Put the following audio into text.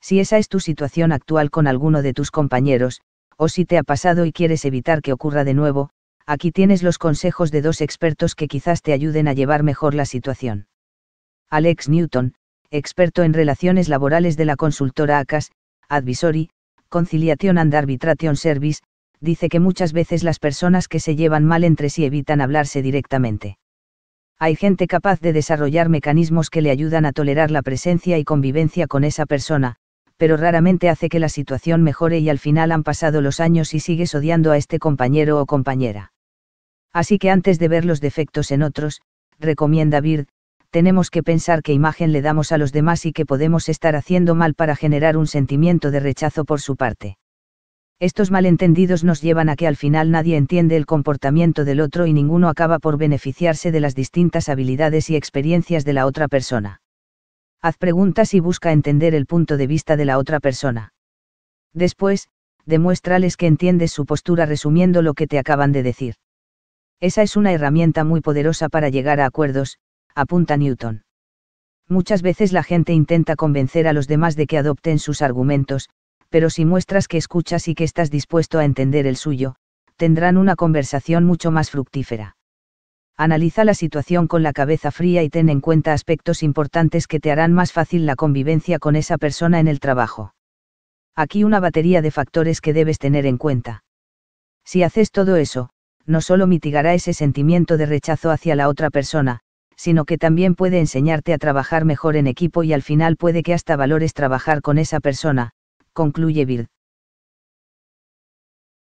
Si esa es tu situación actual con alguno de tus compañeros, o si te ha pasado y quieres evitar que ocurra de nuevo, aquí tienes los consejos de dos expertos que quizás te ayuden a llevar mejor la situación. Alex Newton, experto en relaciones laborales de la consultora ACAS, Advisory, Conciliation and Arbitration Service, dice que muchas veces las personas que se llevan mal entre sí evitan hablarse directamente. Hay gente capaz de desarrollar mecanismos que le ayudan a tolerar la presencia y convivencia con esa persona, pero raramente hace que la situación mejore y al final han pasado los años y sigues odiando a este compañero o compañera. Así que antes de ver los defectos en otros, recomienda Bird, tenemos que pensar qué imagen le damos a los demás y que podemos estar haciendo mal para generar un sentimiento de rechazo por su parte. Estos malentendidos nos llevan a que al final nadie entiende el comportamiento del otro y ninguno acaba por beneficiarse de las distintas habilidades y experiencias de la otra persona haz preguntas y busca entender el punto de vista de la otra persona. Después, demuéstrales que entiendes su postura resumiendo lo que te acaban de decir. Esa es una herramienta muy poderosa para llegar a acuerdos, apunta Newton. Muchas veces la gente intenta convencer a los demás de que adopten sus argumentos, pero si muestras que escuchas y que estás dispuesto a entender el suyo, tendrán una conversación mucho más fructífera analiza la situación con la cabeza fría y ten en cuenta aspectos importantes que te harán más fácil la convivencia con esa persona en el trabajo. Aquí una batería de factores que debes tener en cuenta. Si haces todo eso, no solo mitigará ese sentimiento de rechazo hacia la otra persona, sino que también puede enseñarte a trabajar mejor en equipo y al final puede que hasta valores trabajar con esa persona, concluye Bird.